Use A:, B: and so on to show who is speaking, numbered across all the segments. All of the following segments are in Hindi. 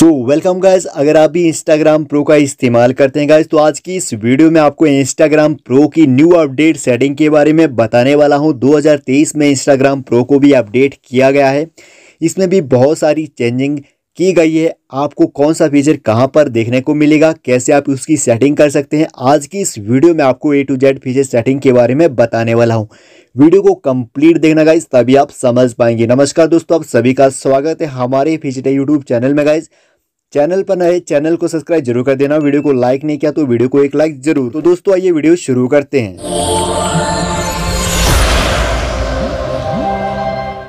A: सो वेलकम गाइज अगर आप भी इंस्टाग्राम प्रो का इस्तेमाल करते हैं गाइज तो आज की इस वीडियो में आपको इंस्टाग्राम प्रो की न्यू अपडेट सेटिंग के बारे में बताने वाला हूं 2023 में इंस्टाग्राम प्रो को भी अपडेट किया गया है इसमें भी बहुत सारी चेंजिंग की गई है आपको कौन सा फीचर कहां पर देखने को मिलेगा कैसे आप उसकी सेटिंग कर सकते हैं आज की इस वीडियो में आपको A to Z feature setting के बारे में बताने वाला हूं वीडियो को कंप्लीट देखना गाइज तभी आप समझ पाएंगे नमस्कार दोस्तों आप सभी का स्वागत है हमारे फीचर यूट्यूब चैनल में गाइज चैनल पर नए चैनल को सब्सक्राइब जरूर कर देना वीडियो को लाइक नहीं किया तो वीडियो को एक लाइक जरूर तो दोस्तों आइए वीडियो शुरू करते हैं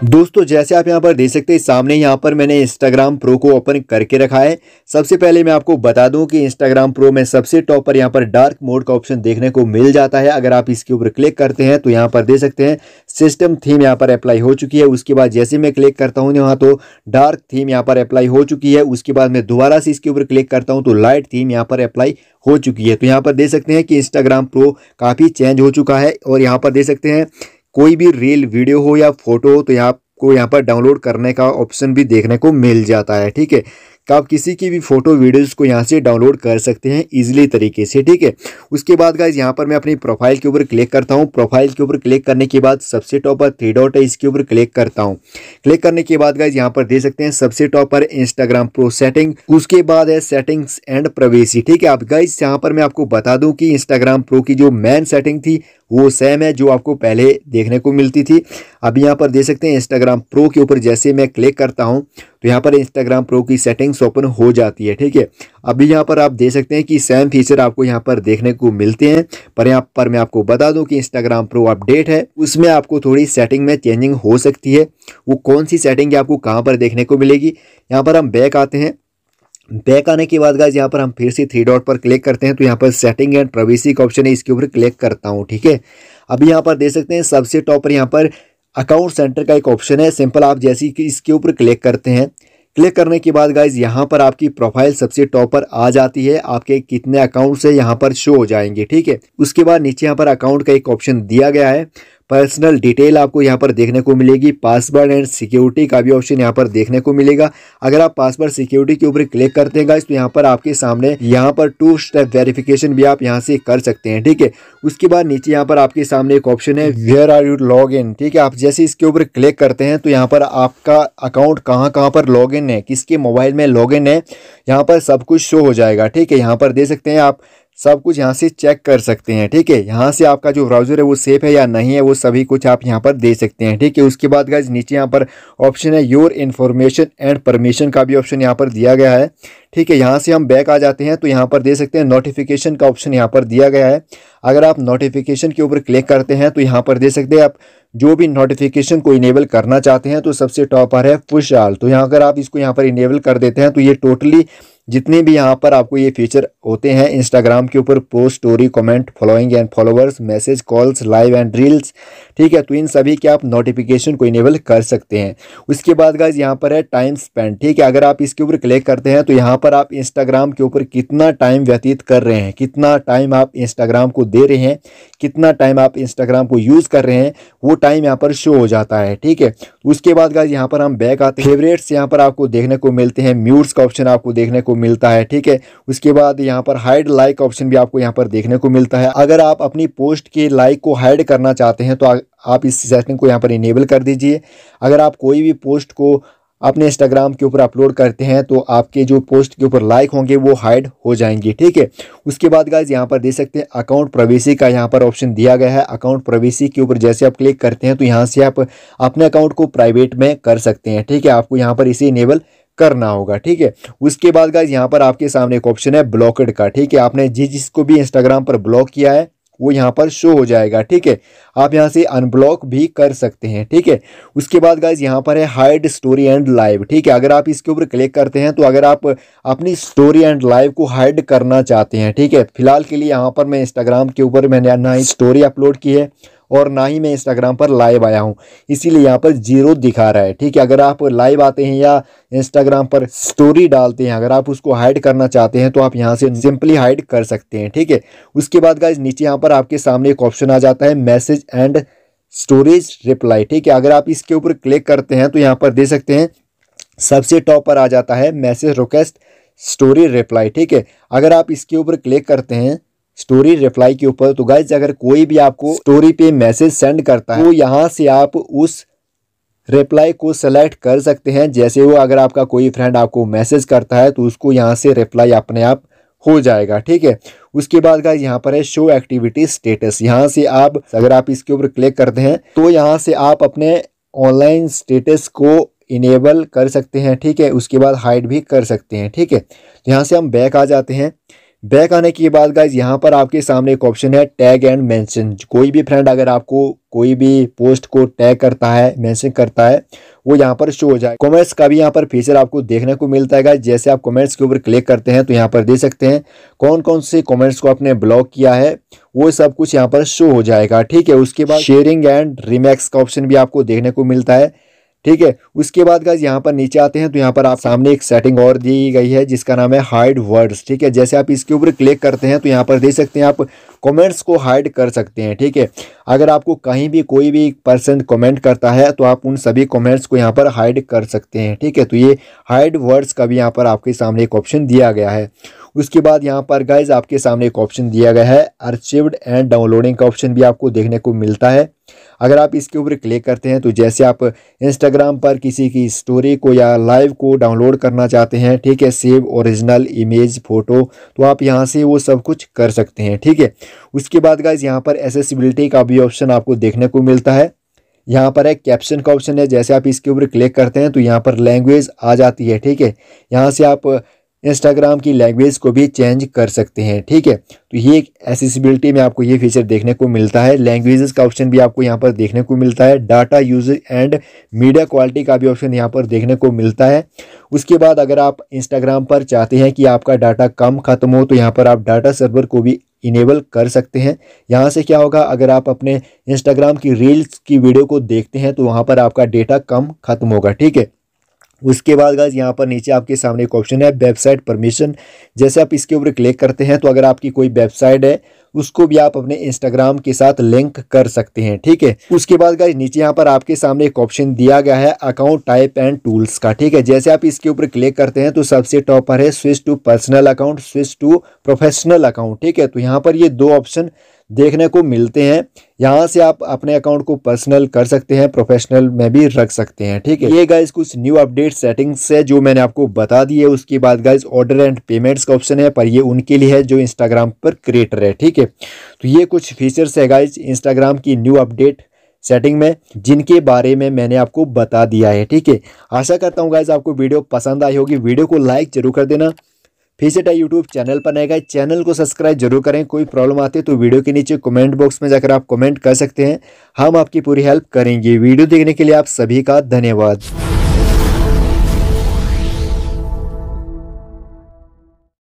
A: दोस्तों जैसे आप यहाँ पर देख सकते हैं सामने यहाँ पर मैंने इंस्टाग्राम प्रो को ओपन करके रखा है सबसे पहले मैं आपको बता दूं कि इंस्टाग्राम प्रो में सबसे टॉप पर यहाँ पर डार्क मोड का ऑप्शन देखने को मिल जाता है अगर आप इसके ऊपर क्लिक करते हैं तो यहाँ पर देख सकते हैं सिस्टम थीम यहाँ पर अप्लाई हो चुकी है उसके बाद जैसे मैं क्लिक करता हूँ यहाँ तो डार्क थीम यहाँ पर अप्लाई हो चुकी है उसके बाद मैं दोबारा से इसके ऊपर क्लिक करता हूँ तो लाइट थीम यहाँ पर अप्लाई हो चुकी है तो यहाँ पर देख सकते हैं कि इंस्टाग्राम प्रो काफ़ी चेंज हो चुका है और यहाँ पर देख सकते हैं कोई भी रील वीडियो हो या फोटो हो तो यहाँ को यहाँ पर डाउनलोड करने का ऑप्शन भी देखने को मिल जाता है ठीक है तो आप किसी की भी फोटो वीडियोज़ को यहाँ से डाउनलोड कर सकते हैं ईजिली तरीके से ठीक है उसके बाद गाइज यहाँ पर मैं अपनी प्रोफाइल के ऊपर क्लिक करता हूँ प्रोफाइल के ऊपर क्लिक करने के बाद सबसे टॉप पर थ्री डॉट है इसके ऊपर क्लिक करता हूँ क्लिक करने के बाद गाइज यहाँ पर दे सकते हैं सबसे टॉप पर इंस्टाग्राम प्रो सेटिंग उसके बाद है सेटिंग्स एंड प्रवेशी ठीक है आप गाइज यहाँ पर मैं आपको बता दूँ कि इंस्टाग्राम प्रो की जो मेन सेटिंग थी वो सेम है जो आपको पहले देखने को मिलती थी अब यहाँ पर दे सकते हैं इंस्टाग्राम प्रो के ऊपर जैसे मैं क्लिक करता हूँ तो यहाँ पर इंस्टाग्राम प्रो की सेटिंग्स ओपन हो जाती है ठीक है अभी यहाँ पर आप देख सकते हैं कि सेम फीचर आपको यहाँ पर देखने को मिलते हैं पर यहाँ पर मैं आपको बता दूँ कि इंस्टाग्राम प्रो अपडेट है उसमें आपको थोड़ी सेटिंग में चेंजिंग हो सकती है वो कौन सी सेटिंग आपको कहाँ पर देखने को मिलेगी यहाँ पर हम बैक आते हैं बैक आने के बाद गाइज यहाँ पर हम फिर से थ्री डॉट पर क्लिक करते हैं तो यहाँ पर सेटिंग एंड प्राइवेसी का ऑप्शन है इसके ऊपर क्लिक करता हूँ ठीक है अभी यहाँ पर देख सकते हैं सबसे टॉप पर यहाँ पर अकाउंट सेंटर का एक ऑप्शन है सिंपल आप जैसे ही इसके ऊपर क्लिक करते हैं क्लिक करने के बाद गाइज यहाँ पर आपकी प्रोफाइल सबसे टॉप पर आ जाती है आपके कितने अकाउंट्स है यहाँ पर शो हो जाएंगे ठीक है उसके बाद नीचे यहाँ पर अकाउंट का एक ऑप्शन दिया गया है पर्सनल डिटेल आपको यहाँ पर देखने को मिलेगी पासवर्ड एंड सिक्योरिटी का भी ऑप्शन यहाँ पर देखने को मिलेगा अगर आप पासवर्ड सिक्योरिटी के ऊपर क्लिक करते हैं तो यहाँ पर आपके सामने यहाँ पर टू स्टेप वेरिफिकेशन भी आप यहाँ से कर सकते हैं ठीक है उसके बाद नीचे यहाँ पर आपके सामने एक ऑप्शन है where are you log in ठीक है आप जैसे इसके ऊपर क्लिक करते हैं तो यहाँ पर आपका अकाउंट कहाँ कहाँ पर लॉग इन है किसके मोबाइल में लॉग इन है यहाँ पर सब कुछ शो हो जाएगा ठीक है यहाँ पर दे सकते हैं आप सब कुछ यहाँ से चेक कर सकते हैं ठीक है यहाँ से आपका जो ब्राउजर है वो सेफ है या नहीं है वो सभी कुछ आप यहाँ पर दे सकते हैं ठीक है उसके बाद गाइज नीचे यहाँ पर ऑप्शन है योर इन्फॉर्मेशन एंड परमिशन का भी ऑप्शन यहाँ पर दिया गया है ठीक है यहाँ से हम बैक आ जाते हैं तो यहाँ पर दे सकते हैं नोटिफिकेशन का ऑप्शन यहाँ पर दिया गया है अगर आप नोटिफिकेशन के ऊपर क्लिक करते हैं तो यहाँ पर दे सकते हैं आप जो भी नोटिफिकेशन को इनेबल करना चाहते हैं तो सबसे टॉप पर है पुश आल तो यहाँ अगर आप इसको यहाँ पर इनेबल कर देते हैं तो ये टोटली totally जितने भी यहाँ पर आपको ये फीचर होते हैं इंस्टाग्राम के ऊपर post story comment following and followers message calls live and reels ठीक है तो इन सभी के आप नोटिफिकेशन को इनेबल कर सकते हैं उसके बाद गाइज यहाँ पर है टाइम स्पेंड ठीक है अगर आप इसके ऊपर क्लिक करते हैं तो यहाँ पर आप इंस्टाग्राम के ऊपर कितना टाइम व्यतीत कर रहे हैं कितना टाइम आप इंस्टाग्राम को दे रहे हैं कितना टाइम आप इंस्टाग्राम को यूज़ कर रहे हैं वो टाइम यहाँ पर शो हो जाता है ठीक है उसके बाद गाइज यहाँ पर हम बैक आते हैं फेवरेट्स यहाँ पर आपको देखने को मिलते हैं म्यूट्स का ऑप्शन आपको देखने को मिलता है ठीक है उसके बाद यहाँ पर हाइड लाइक ऑप्शन भी आपको यहाँ पर देखने को मिलता है अगर आप अपनी पोस्ट के लाइक को हाइड करना चाहते हैं तो आप इस सेटिंग को यहाँ पर इनेबल कर दीजिए अगर आप कोई भी पोस्ट को अपने इंस्टाग्राम के ऊपर अपलोड करते हैं तो आपके जो पोस्ट के ऊपर लाइक होंगे वो हाइड हो जाएंगे ठीक है उसके बाद गाइज यहाँ पर देख सकते हैं अकाउंट प्रवेशी का यहाँ पर ऑप्शन दिया गया है अकाउंट प्रवेशी के ऊपर जैसे आप क्लिक करते हैं तो यहाँ से आप अपने अकाउंट को प्राइवेट में कर सकते हैं ठीक है आपको यहाँ पर इसे इनेबल करना होगा ठीक है उसके बाद गाइज यहाँ पर आपके सामने एक ऑप्शन है ब्लॉकड का ठीक है आपने जिस जिसको भी इंस्टाग्राम पर ब्लॉक किया है वो यहाँ पर शो हो जाएगा ठीक है आप यहाँ से अनब्लॉक भी कर सकते हैं ठीक है उसके बाद गाइज यहाँ पर है हाइड स्टोरी एंड लाइव ठीक है अगर आप इसके ऊपर क्लिक करते हैं तो अगर आप अपनी स्टोरी एंड लाइव को हाइड करना चाहते हैं ठीक है फिलहाल के लिए यहाँ पर मैं इंस्टाग्राम के ऊपर मैंने ना ही स्टोरी अपलोड की है और ना ही मैं इंस्टाग्राम पर लाइव आया हूँ इसीलिए यहाँ पर जीरो दिखा रहा है ठीक है अगर आप लाइव आते हैं या इंस्टाग्राम पर स्टोरी डालते हैं अगर आप उसको हाइड करना चाहते हैं तो आप यहाँ से सिंपली हाइड कर सकते हैं ठीक है उसके बाद गाइज नीचे यहाँ पर आपके सामने एक ऑप्शन आ जाता है मैसेज एंड स्टोरेज रिप्लाई ठीक है अगर आप इसके ऊपर क्लिक करते हैं तो यहाँ पर दे सकते हैं सबसे टॉप पर आ जाता है मैसेज रिक्वेस्ट स्टोरी रिप्लाई ठीक है अगर आप इसके ऊपर क्लिक करते हैं स्टोरी रिप्लाई के ऊपर तो गाइज अगर कोई भी आपको स्टोरी पे मैसेज सेंड करता है तो यहाँ से आप उस रिप्लाई को सेलेक्ट कर सकते हैं जैसे वो अगर आपका कोई फ्रेंड आपको मैसेज करता है तो उसको यहाँ से रिप्लाई अपने आप हो जाएगा ठीक है उसके बाद का यहाँ पर है शो एक्टिविटी स्टेटस यहाँ से आप अगर आप इसके ऊपर क्लिक करते हैं तो यहाँ से आप अपने ऑनलाइन स्टेटस को इनेबल कर सकते हैं ठीक है उसके बाद हाइड भी कर सकते हैं ठीक है तो यहाँ से हम बैक आ जाते हैं बैक आने के बाद गाइज यहाँ पर आपके सामने एक ऑप्शन है टैग एंड मेंशन कोई भी फ्रेंड अगर आपको कोई भी पोस्ट को टैग करता है मेंशन करता है वो यहाँ पर शो हो जाए कमेंट्स का भी यहाँ पर फीचर आपको देखने को मिलता है जैसे आप कमेंट्स के ऊपर क्लिक करते हैं तो यहाँ पर देख सकते हैं कौन कौन से कॉमेंट्स को आपने ब्लॉक किया है वो सब कुछ यहाँ पर शो हो जाएगा ठीक है उसके बाद शेयरिंग एंड रिमैक्स का ऑप्शन भी आपको देखने को मिलता है ठीक है उसके बाद गाइज यहाँ पर नीचे आते हैं तो यहाँ पर आप सामने एक सेटिंग और दी गई है जिसका नाम है हाइड वर्ड्स ठीक है जैसे आप इसके ऊपर क्लिक करते हैं तो यहाँ पर देख सकते हैं आप कमेंट्स को हाइड कर सकते हैं ठीक है अगर आपको कहीं भी कोई भी पर्सन कमेंट करता है तो आप उन सभी कमेंट्स को यहाँ पर हाइड कर सकते हैं ठीक है तो ये हाइड वर्ड्स का भी यहाँ पर आपके सामने एक ऑप्शन दिया गया है उसके बाद यहाँ पर गाइज आपके सामने एक ऑप्शन दिया गया है अर्चिव्ड एंड डाउनलोडिंग का ऑप्शन भी आपको देखने को मिलता है अगर आप इसके ऊपर क्लिक करते हैं तो जैसे आप इंस्टाग्राम पर किसी की स्टोरी को या लाइव को डाउनलोड करना चाहते हैं ठीक है सेव ओरिजिनल इमेज फ़ोटो तो आप यहाँ से वो सब कुछ कर सकते हैं ठीक है उसके बाद गाइज यहाँ पर एसेसिबिलिटी का भी ऑप्शन आपको देखने को मिलता है यहाँ पर एक कैप्शन का ऑप्शन है जैसे आप इसके ऊपर क्लिक करते हैं तो यहाँ पर लैंग्वेज आ जाती है ठीक है यहाँ से आप इंस्टाग्राम की लैंग्वेज को भी चेंज कर सकते हैं ठीक है तो ये एक एसेसिबिलिटी में आपको ये फीचर देखने को मिलता है लैंग्वेजेस का ऑप्शन भी आपको यहाँ पर देखने को मिलता है data use and media quality का भी ऑप्शन यहाँ पर देखने को मिलता है उसके बाद अगर आप इंस्टाग्राम पर चाहते हैं कि आपका डाटा कम ख़त्म हो तो यहाँ पर आप डाटा सर्वर को भी इनेबल कर सकते हैं यहाँ से क्या होगा अगर आप अपने इंस्टाग्राम की रील्स की वीडियो को देखते हैं तो वहाँ पर आपका डेटा कम ख़त्म होगा ठीक है उसके बाद गाइज यहाँ पर नीचे आपके सामने एक ऑप्शन है वेबसाइट परमिशन जैसे आप इसके ऊपर क्लिक करते हैं तो अगर आपकी कोई वेबसाइट है उसको भी आप अपने इंस्टाग्राम के साथ लिंक कर सकते हैं ठीक है उसके बाद गाइज नीचे यहाँ पर आपके सामने एक ऑप्शन दिया गया है अकाउंट टाइप एंड टूल्स का ठीक है जैसे आप इसके ऊपर क्लिक करते हैं तो सबसे टॉप पर है switch to personal account switch to professional account ठीक है तो यहाँ पर ये दो ऑप्शन देखने को मिलते हैं यहाँ से आप अपने अकाउंट को पर्सनल कर सकते हैं प्रोफेशनल में भी रख सकते हैं ठीक है ये गाइज कुछ न्यू अपडेट सेटिंग्स है जो मैंने आपको बता दी है उसके बाद गाइज ऑर्डर एंड पेमेंट्स का ऑप्शन है पर ये उनके लिए है जो इंस्टाग्राम पर क्रिएटर है ठीक है तो ये कुछ फीचर्स है गाइज इंस्टाग्राम की न्यू अपडेट सेटिंग में जिनके बारे में मैंने आपको बता दिया है ठीक है आशा करता हूँ गाइज आपको वीडियो पसंद आई होगी वीडियो को लाइक जरूर कर देना फिर से टाइम यूट्यूब चैनल पर नए गए चैनल को सब्सक्राइब जरूर करें कोई प्रॉब्लम आती है तो वीडियो के नीचे कमेंट बॉक्स में जाकर आप कमेंट कर सकते हैं हम आपकी पूरी हेल्प करेंगे वीडियो देखने के लिए आप सभी का धन्यवाद